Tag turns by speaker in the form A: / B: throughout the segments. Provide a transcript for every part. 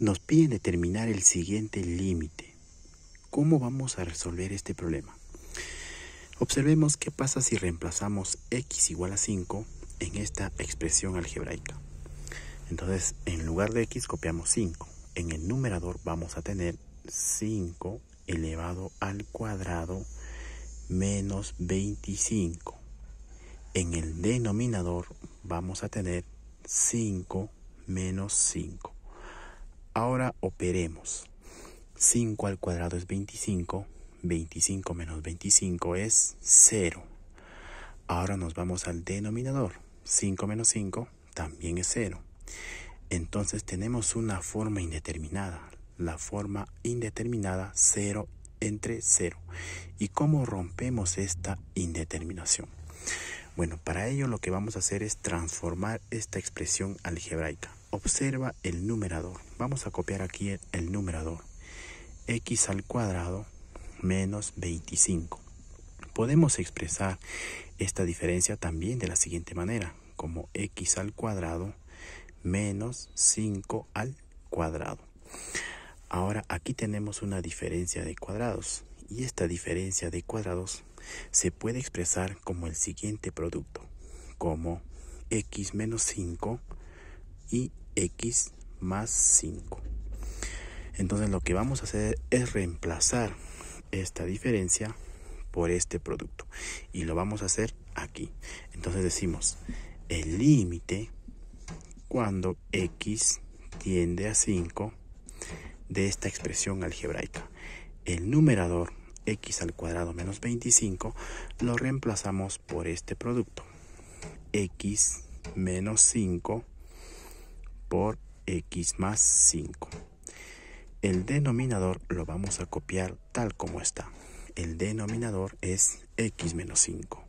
A: nos piden determinar el siguiente límite. ¿Cómo vamos a resolver este problema? Observemos qué pasa si reemplazamos x igual a 5 en esta expresión algebraica. Entonces, en lugar de x copiamos 5. En el numerador vamos a tener 5 elevado al cuadrado menos 25. En el denominador vamos a tener 5 menos 5. Ahora operemos. 5 al cuadrado es 25. 25 menos 25 es 0. Ahora nos vamos al denominador. 5 menos 5 también es 0. Entonces tenemos una forma indeterminada. La forma indeterminada 0 entre 0. ¿Y cómo rompemos esta indeterminación? Bueno, para ello lo que vamos a hacer es transformar esta expresión algebraica. Observa el numerador. Vamos a copiar aquí el, numerador. x al cuadrado menos 25. Podemos expresar esta diferencia también de la siguiente manera, como x al cuadrado menos 5 al cuadrado. Ahora aquí tenemos una diferencia de cuadrados y esta diferencia de cuadrados se puede expresar como el siguiente producto, como x menos 5 y x más 5. Entonces lo que vamos a hacer es reemplazar esta diferencia por este producto. Y lo vamos a hacer aquí. Entonces decimos el límite cuando x tiende a 5 de esta expresión algebraica. El numerador x al cuadrado menos 25 lo reemplazamos por este producto. x menos 5 por x más 5. El denominador lo vamos a copiar tal como está. El denominador es x menos 5.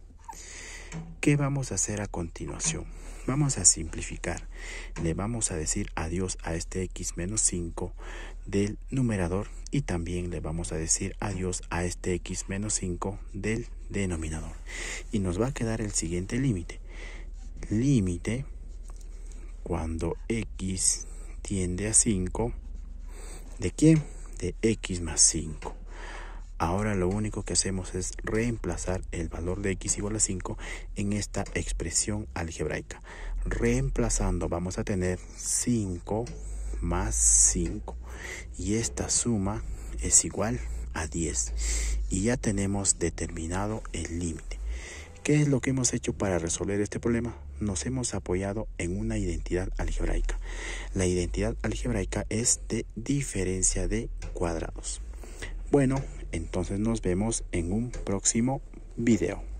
A: ¿Qué vamos a hacer a continuación? Vamos a simplificar. Le vamos a decir adiós a este x menos 5 del numerador y también le vamos a decir adiós a este x menos 5 del denominador. Y nos va a quedar el siguiente límite. Límite cuando x tiende a 5, ¿de quién? De x más 5. Ahora lo único que hacemos es reemplazar el valor de x igual a 5 en esta expresión algebraica. Reemplazando vamos a tener 5 más 5. Y esta suma es igual a 10. Y ya tenemos determinado el límite. ¿Qué es lo que hemos hecho para resolver este problema? nos hemos apoyado en una identidad algebraica. La identidad algebraica es de diferencia de cuadrados. Bueno, entonces nos vemos en un próximo video.